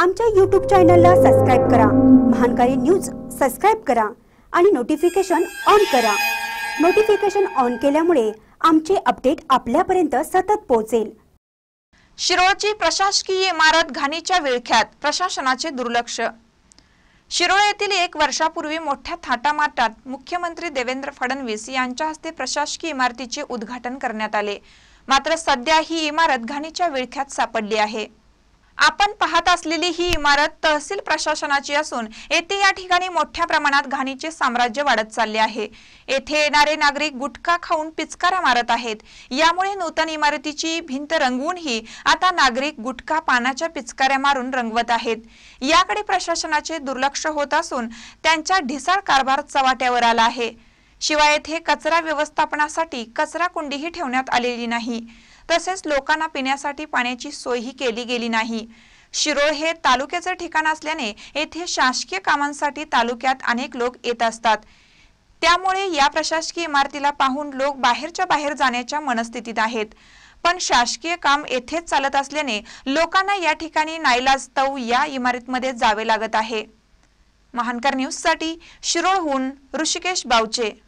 आमच्या यूट्यूब चॅनलला सबस्क्राईब करा महानकारी न्यूज सबस्क्राईब करा आणि नोटिफिकेशन ऑन करा नोटिफिकेशन ऑन केल्यामुळे आमचे अपडेट आपल्यापर्यंत सतत पोहोचेल शिरोळची प्रशासकीय इमारत घाणीच्या विळख्यात प्रशासनाचे दुर्लक्ष शिरोळ येथील एक वर्षापूर्वी मोठ्या थाटामाटात मुख्यमंत्री देवेंद्र फडणवीस यांच्या हस्ते प्रशासकीय इमारतीचे उद्घाटन करण्यात आले मात्र सध्या ही इमारत घाणीच्या विळख्यात सापडली आहे आपण पाहत असलेली ही इमारत तहसील प्रशासनाची असून येथे या ठिकाणी मोठ्या प्रमाणात घाणीचे साम्राज्य वाढत चालले आहे येथे येणारे नागरिक गुटखा खाऊन पिचकाऱ्या मारत आहेत यामुळे नूतन इमारतीची भिंत रंगवूनही आता नागरिक गुटखा पानाच्या पिचकाऱ्या मारून रंगवत आहेत याकडे प्रशासनाचे दुर्लक्ष होत असून त्यांचा ढिसाळ कारभार चव्हाट्यावर आला आहे शिवाय येथे कचरा व्यवस्थापनासाठी कचरा कुंडीही ठेवण्यात आलेली नाही तसेच लोकांना पिण्यासाठी पाण्याची सोयही केली गेली नाही शिरोळ हे तालुक्याचे ठिकाण असल्याने येथे शासकीय कामांसाठी तालुक्यात अनेक लोक येत असतात त्यामुळे या प्रशासकीय इमारतीला पाहून लोक बाहेरच्या बाहेर जाण्याच्या मनस्थितीत आहेत पण शासकीय काम येथेच चालत असल्याने लोकांना या ठिकाणी नाईलाजतव या इमारतीमध्ये जावे लागत आहे महानकर न्यूजसाठी शिरोळहून ऋषिकेश बावचे